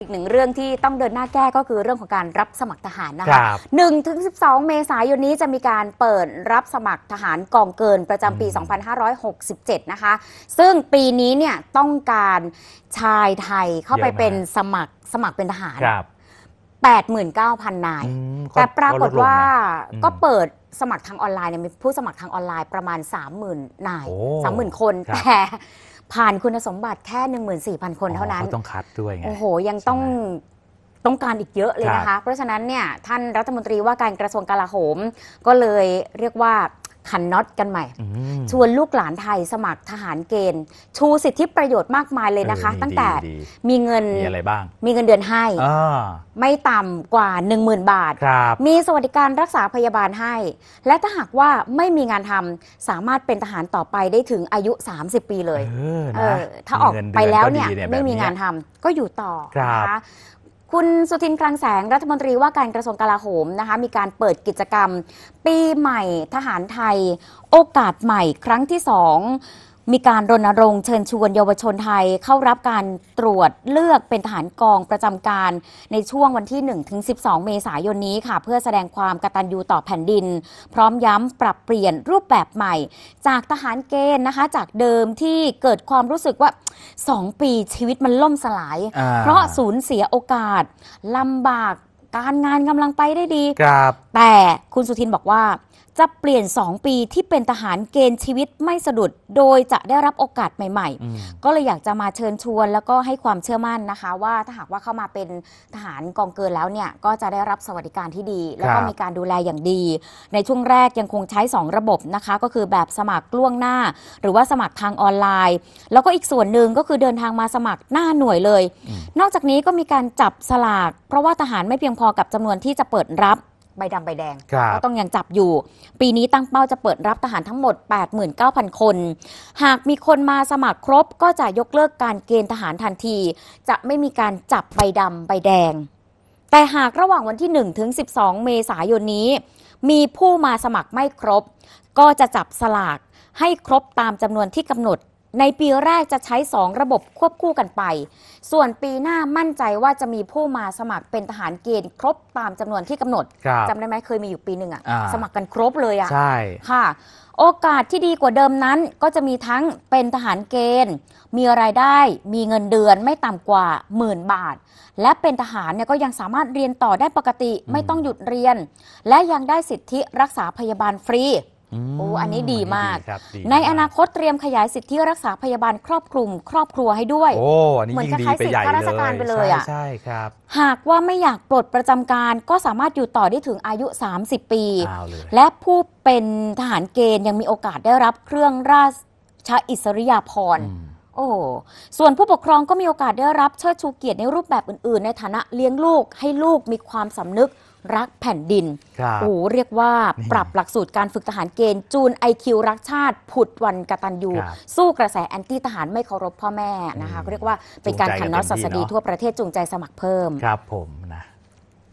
อีกหนึ่งเรื่องที่ต้องเดินหน้าแก้ก็คือเรื่องของการรับสมัครทหารนะคะหนึ่งถึงสิบสองเมษายนนี้จะมีการเปิดรับสมัครทหารกองเกินประจำปี 2567 นะคะ ซึ่งปีนี้เนี่ยต้องการชายไทยเข้าไปเป็นสมัครสมัครเป็นทหาร89,000นาย แต่ปรากฏว่าก็เปิดสมัครทางออนไลน์เนี่ยมีผู้สมัครทางออนไลน์ประมาณ 30,000นาย30,000 คนแต่ผ่านคุณสมบัติแค่ 14,000 คนเท่านั้นต้องคัดด้วยไง โอ้โหยังต้องต้องการอีกเยอะเลยนะคะ เพราะฉะนั้นเนี่ยท่านรัฐมนตรีว่าการกระทรวงกลาโหมก็เลยเรียกว่าขันน็อตกันใหม่ ชวนลูกหลานไทยสมัครทหารเกณฑ์ ชูสิทธิประโยชน์มากมายเลยนะคะ ตั้งแต่มีเงินมีอะไรบ้างมีเงินเดือนให้ ไม่ต่ำกว่า 10,000 บาท มีสวัสดิการรักษาพยาบาลให้ และถ้าหากว่าไม่มีงานทำสามารถเป็นทหารต่อไปได้ถึงอายุ 30 ปีเลย ถ้าออกไปแล้วเนี่ยไม่มีงานทำก็อยู่ต่อนะคะคุณสุทินคลังแสงรัฐมนตรีว่าการกระทรวงกลาโหมนะคะมีการเปิดกิจกรรมปีใหม่ทหารไทยโอกาสใหม่ครั้งที่สองมีการรณรงค์เชิญชวนเยาวชนไทยเข้ารับการตรวจเลือกเป็นทหารกองประจำการในช่วงวันที่1-12 เมษายนนี้ค่ะ เพื่อแสดงความกตัญญูต่อแผ่นดิน พร้อมย้ำปรับเปลี่ยนรูปแบบใหม่ จากทหารเกณฑ์นะคะ จากเดิมที่เกิดความรู้สึกว่า 2 ปีชีวิตมันล่มสลาย เพราะสูญเสียโอกาส ลำบากการงานกำลังไปได้ดีครับแต่คุณสุทินบอกว่า จะเปลี่ยน 2 ปีที่เป็นทหารเกณฑ์ชีวิตไม่สะดุด โดยจะได้รับโอกาสใหม่ ๆ ก็เลยอยากจะมาเชิญชวนแล้วก็ให้ความเชื่อมั่นนะคะ ว่าถ้าหากว่าเข้ามาเป็นทหารกองเกินแล้วเนี่ยก็จะได้รับสวัสดิการที่ดี แล้วก็มีการดูแลอย่างดี ในช่วงแรกยังคงใช้ 2 ระบบนะคะ ก็คือแบบสมัครล่วงหน้า หรือว่าสมัครทางออนไลน์ แล้วก็อีกส่วนหนึ่งก็คือเดินทางมาสมัครหน้าหน่วยเลย นอกจากนี้ก็มีการจับสลากเพราะว่าทหารไม่เพียงพอกับจำนวนที่จะเปิดรับใบดำใบแดงก็ต้องยังจับอยู่ปีนี้ตั้งเป้าจะเปิดรับทหารทั้งหมด89,000 คน หากมีคนมาสมัครครบ ก็จะยกเลิกการเกณฑ์ทหารทันที จะไม่มีการจับใบดำใบแดง แต่หากระหว่างวันที่1ถึง12 เมษายนนี้มีผู้มาสมัครไม่ครบ ก็จะจับสลาก ให้ครบตามจำนวนที่กำหนดในปีแรกจะใช้2ระบบควบคู่กันไป ส่วนปีหน้ามั่นใจว่าจะมีผู้มาสมัครเป็นทหารเกณฑ์ ครบตามจำนวนที่กำหนดจำได้ไหมเคยมีอยู่ปีหนึ่งอะอ่ะสมัครกันครบเลยอะใช่ค่ะ โอกาสที่ดีกว่าเดิมนั้นก็จะมีทั้งเป็นทหารเกณฑ์ มีรายได้มีเงินเดือนไม่ต่ำกว่าหมื่นบาท และเป็นทหารเนี่ยก็ยังสามารถเรียนต่อได้ปกติไม่ต้องหยุดเรียน และยังได้สิทธิรักษาพยาบาลฟรีโอ้ อันนี้ดีมาก ในอนาคตเตรียมขยายสิทธิรักษาพยาบาลครอบคลุมครอบครัวให้ด้วยโอ้อันนี้เหมือนยิ่งดีล้ไปใหญ่สิทธิข้าราชการไปเลยอะใช่ใช่ครับ หากว่าไม่อยากปลดประจำการก็สามารถอยู่ต่อได้ถึงอายุ 30 ปี และผู้เป็นทหารเกณฑ์ยังมีโอกาสได้รับเครื่องราชอิสริยาภรณ์ โอ้ ส่วนผู้ปกครองก็มีโอกาสได้รับเชิดชูเกียรติในรูปแบบอื่นๆ ในฐานะเลี้ยงลูกให้ลูกมีความสำนึกรักแผ่นดินโอ้เรียกว่า ปรับหลักสูตรการฝึกทหารเกณฑ์ จูนไอคิวรักชาติ ผุดวันกตันยูสู้กระแส แอนตี้ทหารไม่เคารพพ่อแม่นะคะเรียกว่าเป็นการขันน็อตสัสดีทั่วประเทศจูงใจสมัครเพิ่ม ครับผมนะ